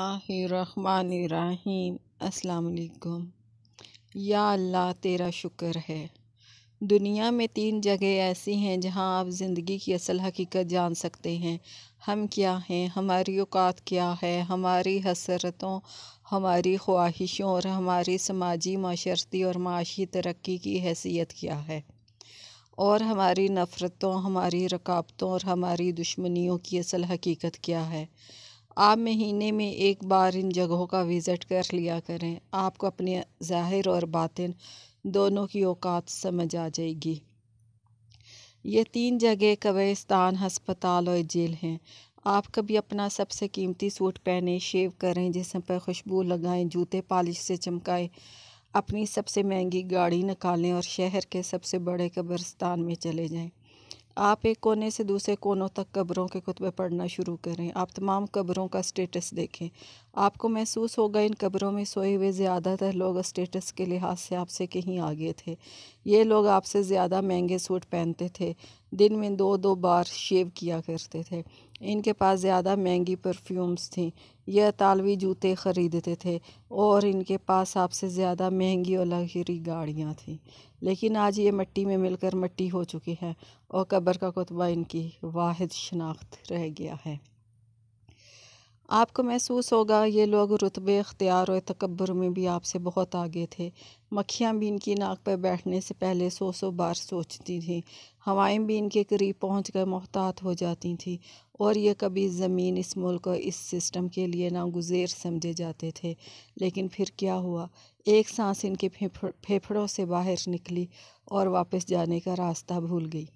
रहीम अस्सलाम वालेकुम या अल्लाह तेरा शुक्र है दुनिया में तीन जगह ऐसी हैं जहां आप ज़िंदगी की असल हकीकत जान सकते हैं हम क्या हैं हमारी औकात क्या है हमारी हसरतों हमारी ख्वाहिशों और हमारी समाजी माशरती और माशी तरक्की की हैसियत क्या है और हमारी नफ़रतों हमारी रकावतों और हमारी दुश्मनियों की असल हकीकत क्या है आप महीने में एक बार इन जगहों का विज़िट कर लिया करें आपको अपने ज़ाहिर और बातिन दोनों की औकात समझ आ जाएगी ये तीन जगह कब्रिस्तान हस्पताल और जेल हैं आप कभी अपना सबसे कीमती सूट पहने शेव करें जिसम पर खुशबू लगाएं जूते पालिश से चमकाएं अपनी सबसे महंगी गाड़ी निकालें और शहर के सबसे बड़े कब्रिस्तान में चले जाएं आप एक कोने से दूसरे कोनों तक कब्रों के खुतबे पढ़ना शुरू करें आप तमाम कब्रों का स्टेटस देखें आपको महसूस होगा इन कब्रों में सोए हुए ज़्यादातर लोग स्टेटस के लिहाज से आपसे कहीं आगे थे ये लोग आपसे ज़्यादा महंगे सूट पहनते थे दिन में दो दो बार शेव किया करते थे इनके पास ज़्यादा महंगी परफ्यूम्स थी या तालवी जूते ख़रीदते थे और इनके पास आपसे ज़्यादा महंगी और लग्जरी गाड़ियाँ थीं लेकिन आज ये मिट्टी में मिलकर मिट्टी हो चुकी है और कब्र का कुतबा इनकी वाहिद शनाख्त रह गया है आपको महसूस होगा ये लोग रुतबे अख्तियार और तकबर में भी आपसे बहुत आगे थे मक्खियाँ भी इनकी नाक पर बैठने से पहले सौ सौ बार सोचती थीं हवाएं भी इनके करीब पहुँच कर मोहतात हो जाती थीं और ये कभी ज़मीन इस मुल्क और इस सिस्टम के लिए नागुजेर समझे जाते थे लेकिन फिर क्या हुआ एक सांस इनके फेफड़ों से बाहर निकली और वापस जाने का रास्ता भूल गई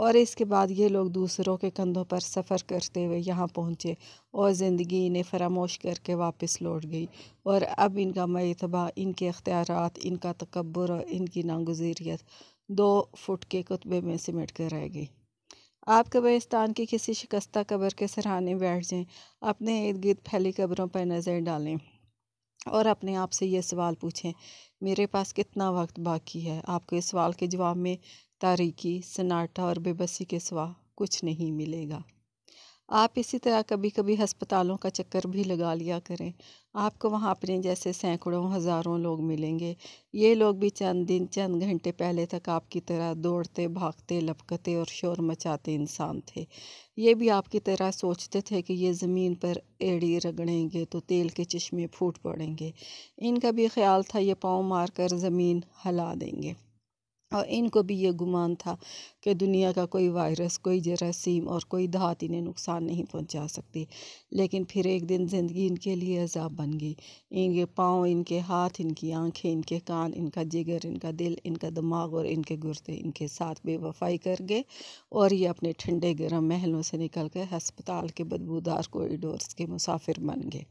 और इसके बाद ये लोग दूसरों के कंधों पर सफ़र करते हुए यहाँ पहुँचे और ज़िंदगी इन्हें फरामोश करके वापस लौट गई और अब इनका मतबा इनके अख्तियार इनका तकबर और इनकी नागजीरियत दो फुट के कुतबे में सिमट कर रह गई आप कब्रिस्तान की किसी शिकस्ता कब्र के सराहने बैठ जाएं अपने इर्द गिर्द फैली कब्रों पर नज़र डालें और अपने आप से ये सवाल पूछें मेरे पास कितना वक्त बाकी है आपको इस सवाल के जवाब में तारीकी सन्नाटा और बेबसी के सिवा कुछ नहीं मिलेगा आप इसी तरह कभी कभी हस्पतालों का चक्कर भी लगा लिया करें आपको वहाँ अपने जैसे सैकड़ों हज़ारों लोग मिलेंगे ये लोग भी चंद दिन चंद घंटे पहले तक आपकी तरह दौड़ते भागते लपकते और शोर मचाते इंसान थे ये भी आपकी तरह सोचते थे कि ये ज़मीन पर एड़ी रगड़ेंगे तो तेल के चश्मे फूट पड़ेंगे इनका भी ख्याल था ये पाँव मार कर ज़मीन हला देंगे और इनको भी ये गुमान था कि दुनिया का कोई वायरस कोई जरासीम और कोई धात इन्हें नुकसान नहीं पहुंचा सकती लेकिन फिर एक दिन ज़िंदगी इनके लिए अजाब बन गई इनके पाँव इनके हाथ इनकी आंखें इनके कान इनका जिगर इनका दिल इनका दिमाग और इनके गुर्दे इनके साथ बेवफाई कर गए और ये अपने ठंडे गर्म महलों से निकल कर हस्पताल के बदबूदार कोरिडोर्स के मुसाफिर बन गए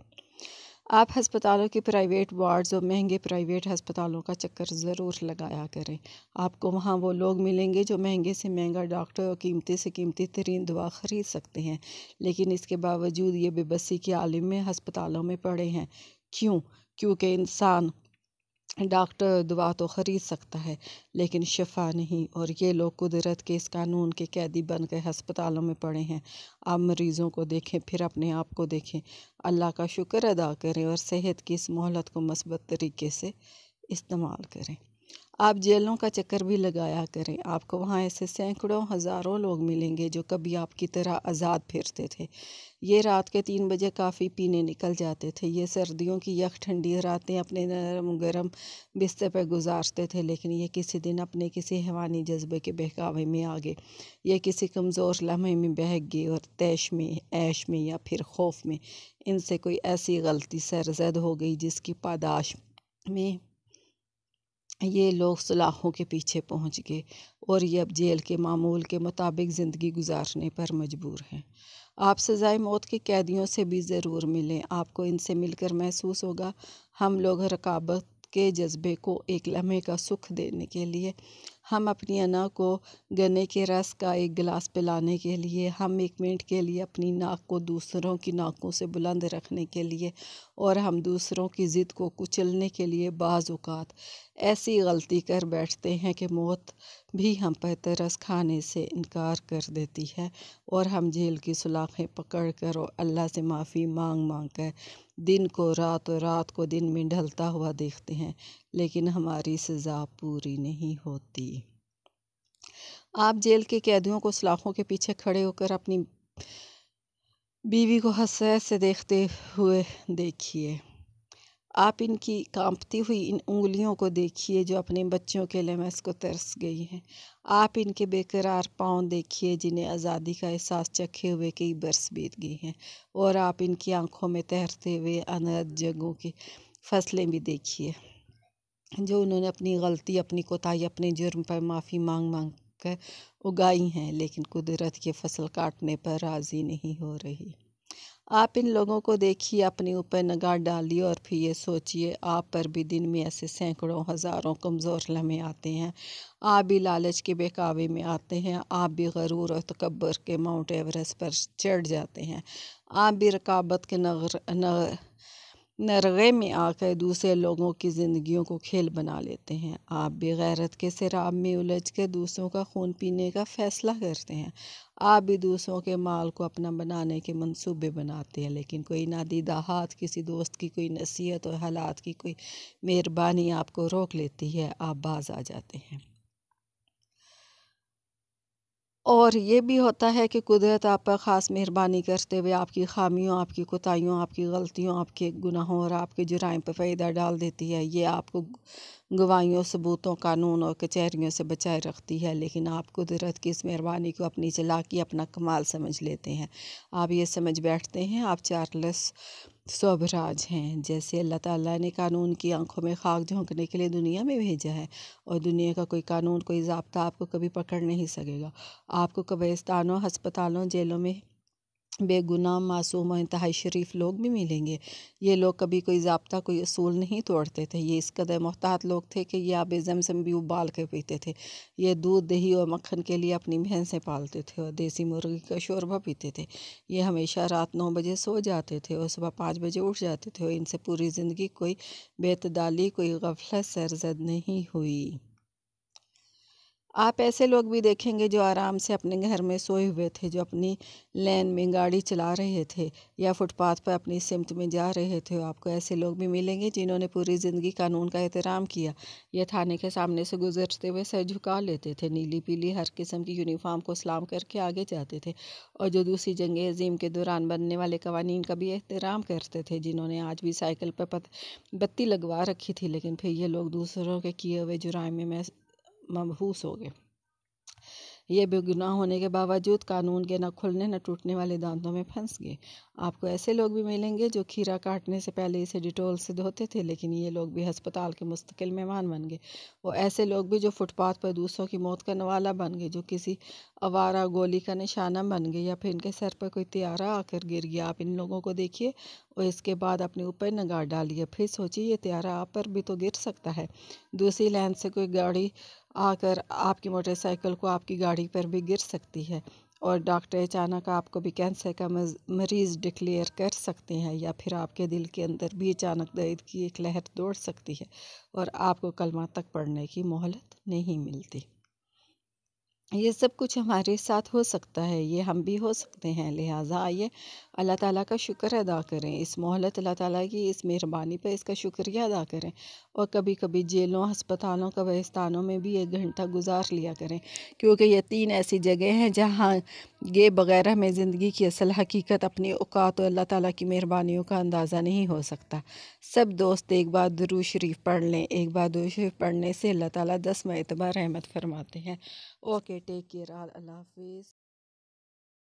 आप हस्पतालों के प्राइवेट वार्ड्स और महंगे प्राइवेट हस्पतालों का चक्कर ज़रूर लगाया करें आपको वहाँ वो लोग मिलेंगे जो महंगे से महंगा डॉक्टर और कीमती से कीमती तरीन दवा ख़रीद सकते हैं लेकिन इसके बावजूद ये बेबसी के आलिम में हस्पतालों में पड़े हैं क्यों क्योंकि इंसान डॉक्टर दवा तो ख़रीद सकता है लेकिन शफा नहीं और ये लोग कुदरत के इस कानून के कैदी बन गए हस्पतालों में पड़े हैं आप मरीज़ों को देखें फिर अपने आप को देखें अल्लाह का शुक्र अदा करें और सेहत की इस मोहलत को मस्बत तरीके से इस्तेमाल करें आप जेलों का चक्कर भी लगाया करें आपको वहाँ ऐसे सैकड़ों हज़ारों लोग मिलेंगे जो कभी आपकी तरह आज़ाद फिरते थे ये रात के तीन बजे काफ़ी पीने निकल जाते थे ये सर्दियों की यख ठंडी रातें अपने नरम गरम बिस्तर पर गुजारते थे लेकिन ये किसी दिन अपने किसी हैवानी जज्बे के बहकावे में आ गए ये किसी कमज़ोर लम्हे में बह गए और तैश में ऐश में या फिर खौफ में इनसे कोई ऐसी गलती सरजद हो गई जिसकी पादाश में ये लोग सलाखों के पीछे पहुंच गए और ये अब जेल के मामूल के मुताबिक ज़िंदगी गुजारने पर मजबूर हैं आप सज़ाए मौत के कैदियों से भी ज़रूर मिलें आपको इनसे मिलकर महसूस होगा हम लोग रकाबत के जज्बे को एक लम्हे का सुख देने के लिए हम अपनी अना को गन्ने के रस का एक गिलास पिलाने के लिए हम एक मिनट के लिए अपनी नाक को दूसरों की नाकों से बुलंद रखने के लिए और हम दूसरों की ज़िद को कुचलने के लिए बाज़ात ऐसी गलती कर बैठते हैं कि मौत भी हम पर तरस खाने से इनकार कर देती है और हम जेल की सलाखें पकड़ कर और अल्लाह से माफ़ी मांग मांग कर दिन को रात और रात को दिन में ढलता हुआ देखते हैं लेकिन हमारी सज़ा पूरी नहीं होती आप जेल के कैदियों को सलाखों के पीछे खड़े होकर अपनी बीवी को हसैस से देखते हुए देखिए आप इनकी कांपती हुई इन उंगलियों को देखिए जो अपने बच्चों के लेमस को तरस गई हैं आप इनके बेकरार पाँव देखिए जिन्हें आज़ादी का एहसास चखे हुए कई बरस बीत गई हैं और आप इनकी आंखों में तैरते हुए अनहद जगहों की फसलें भी देखिए जो उन्होंने अपनी गलती अपनी कोताही अपने जुर्म पर माफ़ी मांग मांग कर उगाई हैं लेकिन कुदरत की फसल काटने पर राज़ी नहीं हो रही आप इन लोगों को देखिए अपने ऊपर नगाह डालिए और फिर ये सोचिए आप पर भी दिन में ऐसे सैकड़ों हज़ारों कमज़ोर लम्हे आते हैं आप भी लालच के बेकावे में आते हैं आप भी गरूर और तकबर के माउंट एवरेस्ट पर चढ़ जाते हैं आप भी रकाबत के नगर नगर नरगे में आकर दूसरे लोगों की ज़िंदगियों को खेल बना लेते हैं आप भी गैरत के शराब में उलझ कर दूसरों का खून पीने का फ़ैसला करते हैं आप भी दूसरों के माल को अपना बनाने के मंसूबे बनाते हैं लेकिन कोई नादीदा हाथ किसी दोस्त की कोई नसीहत और हालात की कोई मेहरबानी आपको रोक लेती है आप बाज आ जाते हैं और ये भी होता है कि कुदरत आप पर ख़ास मेहरबानी करते हुए आपकी खामियों आपकी कोताहियों आपकी गलतियों आपके गुनाहों और आपके जुराइम पर फ़ायदा डाल देती है ये आपको गवाहियों सबूतों कानून और कचहरियों से बचाए रखती है लेकिन आप कुदरत की इस मेहरबानी को अपनी चलाकी अपना कमाल समझ लेते हैं आप ये समझ बैठते हैं आप चार्लस स्वभराज हैं जैसे अल्लाह ताला ने कानून की आंखों में खाक झोंकने के लिए दुनिया में भेजा है और दुनिया का कोई कानून कोई जबता आपको कभी पकड़ नहीं सकेगा आपको कब्रिस्तानों हस्पतालों जेलों में बेगुनाह मासूम और इंतहाई शरीफ लोग भी मिलेंगे ये लोग कभी कोई जबता कोई असूल नहीं तोड़ते थे ये इस कदर मोहतात लोग थे कि ये आब जमसम भी उबाल कर पीते थे ये दूध दही और मक्खन के लिए अपनी बहन से पालते थे और देसी मुर्गी का शोरबा पीते थे ये हमेशा रात नौ बजे सो जाते थे और सुबह पाँच बजे उठ जाते थे और इनसे पूरी ज़िंदगी कोई बेतदाली कोई गफलत सरजद नहीं हुई आप ऐसे लोग भी देखेंगे जो आराम से अपने घर में सोए हुए थे जो अपनी लेन में गाड़ी चला रहे थे या फुटपाथ पर अपनी सिमत में जा रहे थे आपको ऐसे लोग भी मिलेंगे जिन्होंने पूरी ज़िंदगी कानून का एहतराम किया या थाने के सामने से गुजरते हुए सर झुका लेते थे नीली पीली हर किस्म की यूनिफाम को सलाम करके आगे जाते थे और जो दूसरी जंग अजीम के दौरान बनने वाले कवानीन का भी एहतराम करते थे जिन्होंने आज भी साइकिल पर बत्ती लगवा रखी थी लेकिन फिर ये लोग दूसरों के किए हुए जुराम में मबहूस हो गए ये बेगुनाह होने के बावजूद कानून के न खुलने न टूटने वाले दांतों में फंस गए आपको ऐसे लोग भी मिलेंगे जो खीरा काटने से पहले इसे डिटोल से धोते थे लेकिन ये लोग भी अस्पताल के मुस्तकिल मेहमान बन गए वो ऐसे लोग भी जो फुटपाथ पर दूसरों की मौत का नवाला बन गए जो किसी अवारा गोली का निशाना बन गए या फिर इनके सर पर कोई त्यारा आकर गिर गया आप इन लोगों को देखिए और इसके बाद अपने ऊपर नगाड़ डालिए फिर सोचिए ये त्यारा आप पर भी तो गिर सकता है दूसरी लाइन से कोई गाड़ी आकर आपकी मोटरसाइकिल को आपकी गाड़ी पर भी गिर सकती है और डॉक्टर अचानक आपको भी कैंसर का मरीज़ डिक्लेयर कर सकते हैं या फिर आपके दिल के अंदर भी अचानक दर्द की एक लहर दौड़ सकती है और आपको कलमा तक पढ़ने की मोहलत नहीं मिलती ये सब कुछ हमारे साथ हो सकता है ये हम भी हो सकते हैं लिहाजा आइए अल्लाह ताला का शुक्र अदा करें इस मोहलत अल्लाह ताला की इस मेहरबानी पर इसका शुक्रिया अदा करें और कभी कभी जेलों हस्पतालों कब्रिस्तानों में भी एक घंटा गुजार लिया करें क्योंकि ये तीन ऐसी जगह हैं जहाँ ये बग़ैर हमें ज़िंदगी की असल हकीकत अपनी औकात और अल्लाह ताला की मेहरबानियों का अंदाज़ा नहीं हो सकता सब दोस्त एक बार दरू शरीफ पढ़ लें एक बार दरू शरीफ पढ़ने से अल्लाह ताला दस मरतबा रहमत फरमाते हैं ओके टेक केयर अल्लाह हाफिज़